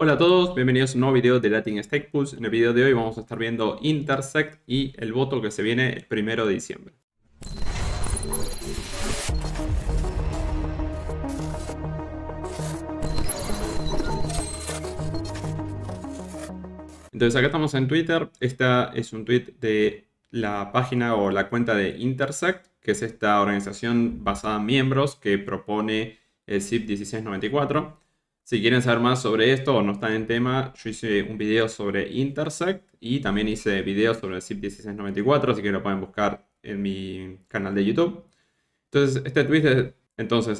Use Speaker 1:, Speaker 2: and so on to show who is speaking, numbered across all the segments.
Speaker 1: Hola a todos, bienvenidos a un nuevo video de Latin Stake Pulse. En el video de hoy vamos a estar viendo Intersect y el voto que se viene el primero de diciembre. Entonces acá estamos en Twitter, esta es un tweet de la página o la cuenta de Intersect, que es esta organización basada en miembros que propone el SIP 1694. Si quieren saber más sobre esto o no están en tema, yo hice un video sobre Intersect y también hice videos sobre el SIP 1694, así que lo pueden buscar en mi canal de YouTube. Entonces, este tweet es,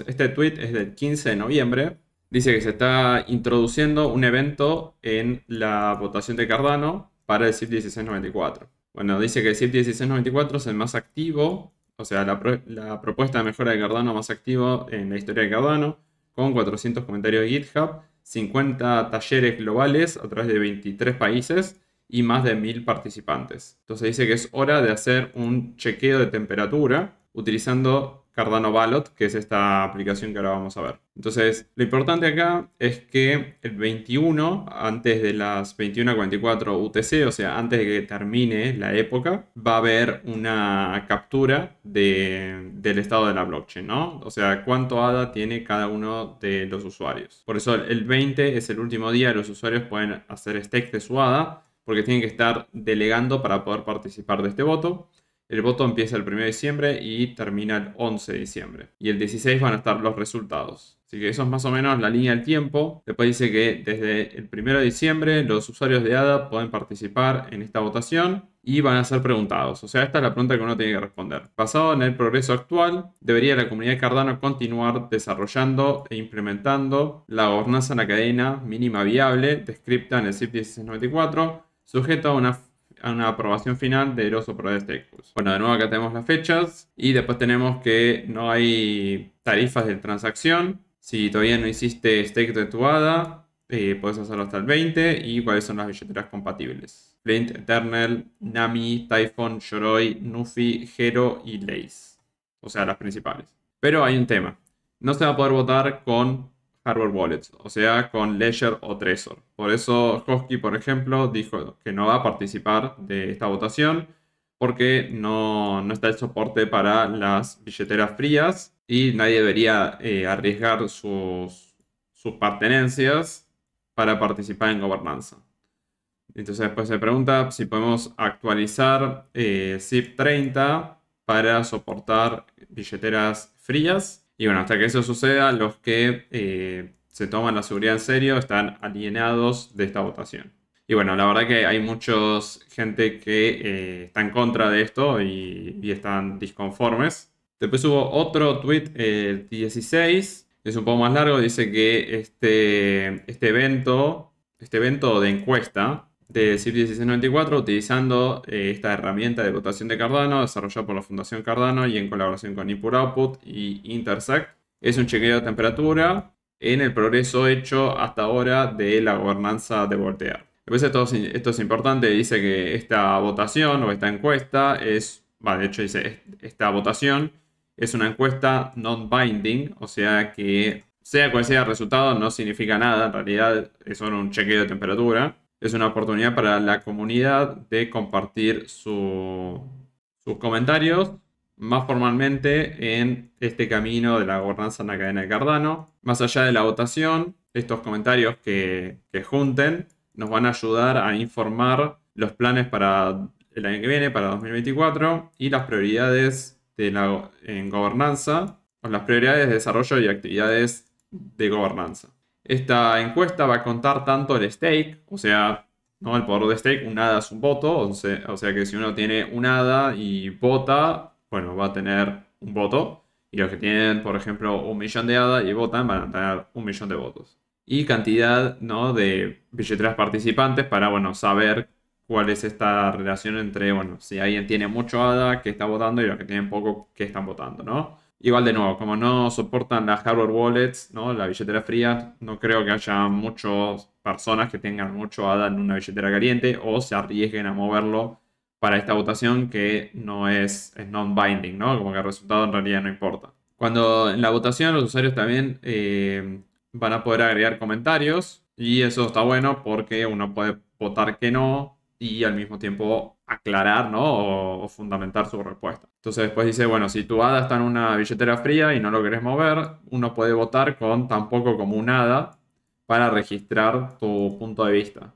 Speaker 1: este tweet es del 15 de noviembre. Dice que se está introduciendo un evento en la votación de Cardano para el SIP 1694. Bueno, dice que el SIP 1694 es el más activo, o sea, la, la propuesta de mejora de Cardano más activo en la historia de Cardano con 400 comentarios de GitHub, 50 talleres globales a través de 23 países y más de 1000 participantes. Entonces dice que es hora de hacer un chequeo de temperatura utilizando Cardano Ballot, que es esta aplicación que ahora vamos a ver. Entonces, lo importante acá es que el 21, antes de las 21.44 UTC, o sea, antes de que termine la época, va a haber una captura del estado de la blockchain, ¿no? O sea, cuánto ADA tiene cada uno de los usuarios. Por eso el 20 es el último día, los usuarios pueden hacer stake de su ADA, porque tienen que estar delegando para poder participar de este voto. El voto empieza el 1 de diciembre y termina el 11 de diciembre. Y el 16 van a estar los resultados. Así que eso es más o menos la línea del tiempo. Después dice que desde el 1 de diciembre los usuarios de ADA pueden participar en esta votación y van a ser preguntados. O sea, esta es la pregunta que uno tiene que responder. Basado en el progreso actual, debería la comunidad de Cardano continuar desarrollando e implementando la gobernanza en la cadena mínima viable descripta en el CIP 1694, sujeto a una a una aprobación final de Eroso Pro Bueno, de nuevo acá tenemos las fechas y después tenemos que no hay tarifas de transacción. Si todavía no hiciste stake de tu ADA, eh, puedes hacerlo hasta el 20 y cuáles son las billeteras compatibles. Flint, Eternal, Nami, Typhon, Yoroi, Nufi, Hero y Lace. O sea, las principales. Pero hay un tema. No se va a poder votar con hardware wallets, o sea, con Ledger o Trezor. Por eso Hosky, por ejemplo, dijo que no va a participar de esta votación porque no, está el soporte para las billeteras frías y nadie debería eh, arriesgar sus, sus pertenencias para participar en gobernanza. Entonces después se pregunta si podemos actualizar eh, 30 para soportar billeteras frías y bueno, hasta que eso suceda, los que eh, se toman la seguridad en serio están alienados de esta votación. Y bueno, la verdad que hay mucha gente que eh, está en contra de esto y, están disconformes. Después hubo otro tweet, el 16, es un poco más largo, dice que este, este evento, este evento de encuesta, de CIP 1694 utilizando eh, esta herramienta de votación de Cardano desarrollada por la Fundación Cardano y en colaboración con Input Output y Intersect. Es un chequeo de temperatura en el progreso hecho hasta ahora de la gobernanza de Voltaire. Después esto, esto es importante, dice que esta votación o esta encuesta es, de hecho dice, esta votación es una encuesta non-binding, o sea que sea cual sea el resultado no significa nada, en realidad es solo un chequeo de temperatura es una oportunidad para la comunidad de compartir sus comentarios más formalmente en este camino de la gobernanza en la cadena de Cardano. Más allá de la votación, estos comentarios que, junten nos van a ayudar a informar los planes para el año que viene, para 2024, y las prioridades de la, en gobernanza, o las prioridades de desarrollo y actividades de gobernanza. Esta encuesta va a contar tanto el stake, o sea, ¿no? el poder de stake, un hada es un voto, o sea que si uno tiene un hada y vota, bueno, va a tener un voto. Y los que tienen, por ejemplo, un millón de hadas y votan van a tener un millón de votos. Y cantidad ¿no? de billeteras participantes para bueno, saber cuál es esta relación entre, bueno, si alguien tiene mucho hada que está votando y los que tienen poco que están votando, ¿no? Igual de nuevo, como no soportan las hardware wallets, ¿no? La billetera fría, no creo que haya muchas personas que tengan mucho ADA en una billetera caliente o se arriesguen a moverlo para esta votación que no es, non-binding, ¿no? Como que el resultado en realidad no importa. Cuando en la votación los usuarios también eh, van a poder agregar comentarios y eso está bueno porque uno puede votar que no y al mismo tiempo aclarar ¿no? O, fundamentar su respuesta. Entonces después dice, bueno, si tu hada está en una billetera fría y no lo querés mover, uno puede votar con tampoco como un hada para registrar tu punto de vista.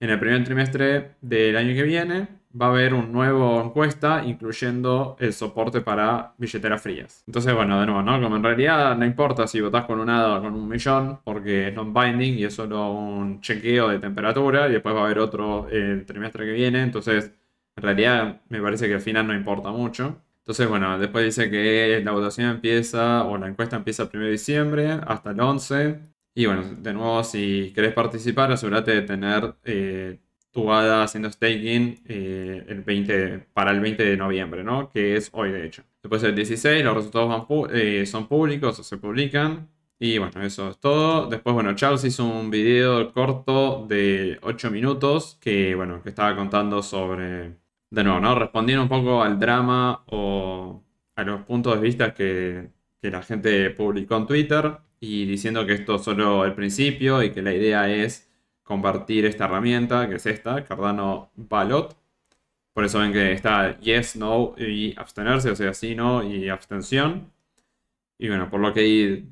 Speaker 1: En el primer trimestre del año que viene va a haber una nueva encuesta incluyendo el soporte para billeteras frías. Entonces, bueno, de nuevo, Como en realidad no importa si votás con un hada o con un millón, porque es non-binding y es solo un chequeo de temperatura y después va a haber otro el trimestre que viene, entonces en realidad me parece que al final no importa mucho. Entonces, bueno, después dice que la votación empieza o la encuesta empieza el 1 de diciembre hasta el 11. Y bueno, de nuevo, si querés participar, asegúrate de tener eh, tu ADA haciendo staking eh, el 20, para el 20 de noviembre, ¿no? Que es hoy, de hecho. Después el 16, los resultados eh, son públicos o se publican. Y bueno, eso es todo. Después, bueno, Charles hizo un video corto de 8 minutos que, bueno, que estaba contando sobre de nuevo, ¿no? Respondiendo un poco al drama o a los puntos de vista que, la gente publicó en Twitter y diciendo que esto es solo el principio y que la idea es compartir esta herramienta, que es esta, Cardano Ballot. Por eso ven que está yes, no y abstenerse, o sea, sí, no y abstención. Y bueno, por lo que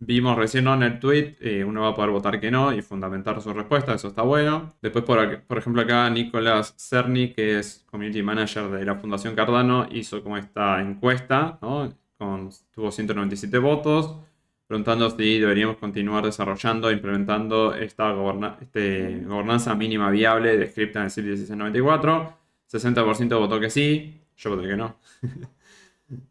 Speaker 1: Vimos recién en el tweet, eh, uno va a poder votar que no y fundamentar su respuesta, eso está bueno. Después, por, ejemplo, acá Nicolás Cerny, que es Community Manager de la Fundación Cardano, hizo como esta encuesta, tuvo 197 votos, preguntando si deberíamos continuar desarrollando e implementando esta este, gobernanza mínima viable de Script en el CIP 1694. 60% votó que sí, yo voté que no.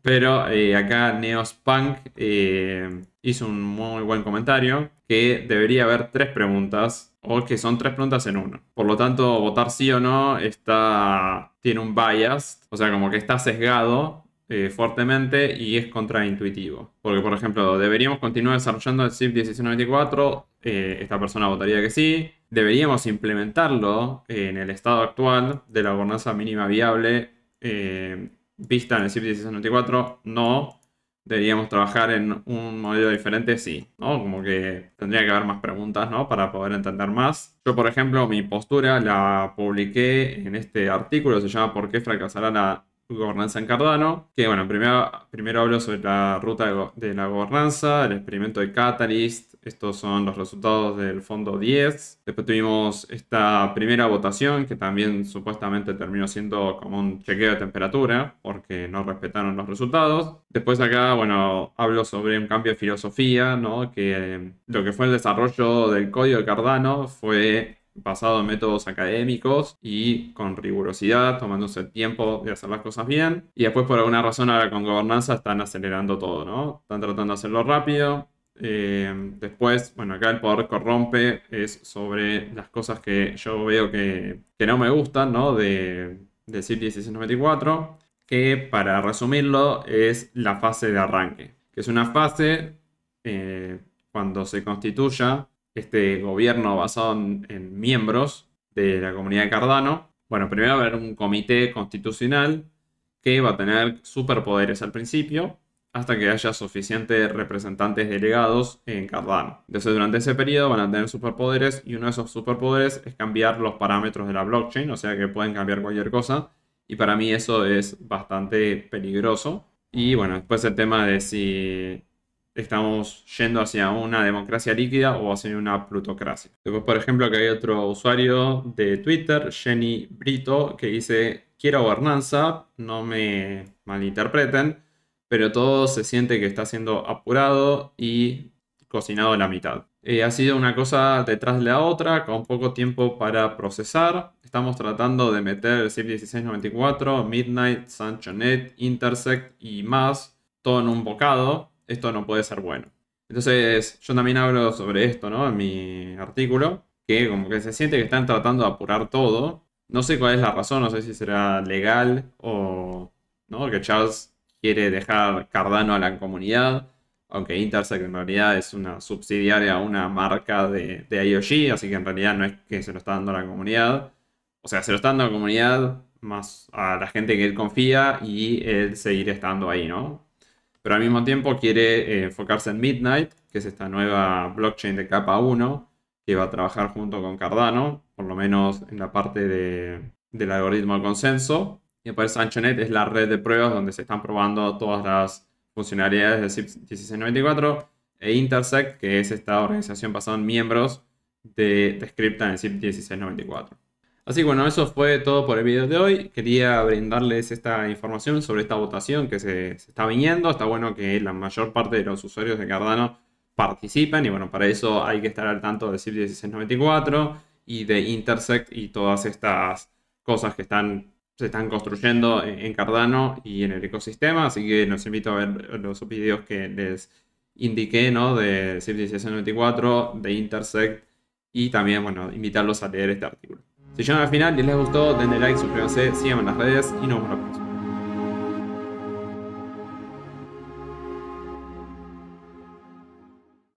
Speaker 1: Pero eh, acá Neospunk eh, hizo un muy buen comentario que debería haber tres preguntas o que son tres preguntas en uno. Por lo tanto, votar sí o no está, tiene un bias, o sea, como que está sesgado eh, fuertemente y es contraintuitivo. Porque, por ejemplo, deberíamos continuar desarrollando el SIP 1694, eh, esta persona votaría que sí. Deberíamos implementarlo en el estado actual de la gobernanza mínima viable vista en el CIP-1694, no. Deberíamos trabajar en un modelo diferente, sí, ¿no? Como que tendría que haber más preguntas, ¿no? Para poder entender más. Yo, por ejemplo, mi postura la publiqué en este artículo, se llama ¿Por qué fracasará la gobernanza en Cardano, que bueno, primero, primero hablo sobre la ruta de la gobernanza, el experimento de Catalyst, estos son los resultados del fondo 10. Después tuvimos esta primera votación que también supuestamente terminó siendo como un chequeo de temperatura porque no respetaron los resultados. Después acá, bueno, hablo sobre un cambio de filosofía, ¿no? Que eh, lo que fue el desarrollo del código de Cardano fue basado en métodos académicos y con rigurosidad, tomándose el tiempo de hacer las cosas bien. Y después, por alguna razón, ahora con gobernanza están acelerando todo, ¿no? Están tratando de hacerlo rápido. Eh, después, bueno, acá el poder corrompe es sobre las cosas que yo veo que, no me gustan, ¿no? De, de CIP 1694, que para resumirlo es la fase de arranque, que es una fase eh, cuando se constituya este gobierno basado en, miembros de la comunidad de Cardano, bueno, primero va a haber un comité constitucional que va a tener superpoderes al principio, hasta que haya suficientes representantes delegados en Cardano. Entonces durante ese periodo van a tener superpoderes y uno de esos superpoderes es cambiar los parámetros de la blockchain, o sea que pueden cambiar cualquier cosa y para mí eso es bastante peligroso. Y bueno, después el tema de si estamos yendo hacia una democracia líquida o hacia una plutocracia. Después, por ejemplo, que hay otro usuario de Twitter, Jenny Brito, que dice, quiero gobernanza, no me malinterpreten, pero todo se siente que está siendo apurado y cocinado a la mitad. Eh, ha sido una cosa detrás de la otra, con poco tiempo para procesar. Estamos tratando de meter el CIP 1694, Midnight, Sanchonet, Intersect y más, todo en un bocado esto no puede ser bueno. Entonces, yo también hablo sobre esto, ¿no? En mi artículo, que como que se siente que están tratando de apurar todo. No sé cuál es la razón, no sé si será legal o, ¿no? Que Charles quiere dejar Cardano a la comunidad, aunque Intersect en realidad es una subsidiaria a una marca de, de IOG, así que en realidad no es que se lo está dando a la comunidad. O sea, se lo está dando a la comunidad más a la gente que él confía y él seguir estando ahí, ¿no? pero al mismo tiempo quiere eh, enfocarse en Midnight, que es esta nueva blockchain de capa 1, que va a trabajar junto con Cardano, por lo menos en la parte del algoritmo de consenso. Y después Sanchonet es la red de pruebas donde se están probando todas las funcionalidades de CIP 1694 e Intersect, que es esta organización basada en miembros de, Descripta en CIP 1694. Así que bueno, eso fue todo por el video de hoy. Quería brindarles esta información sobre esta votación que se, está viniendo. Está bueno que la mayor parte de los usuarios de Cardano participen y bueno, para eso hay que estar al tanto de CIP1694 y de Intersect y todas estas cosas que están, se están construyendo en Cardano y en el ecosistema. Así que los invito a ver los videos que les indiqué, ¿no? De CIP1694, de Intersect y también, bueno, invitarlos a leer este artículo. Si llegaron al final y les gustó, denle like, suscríbanse, síganme en las redes y nos vemos la próxima.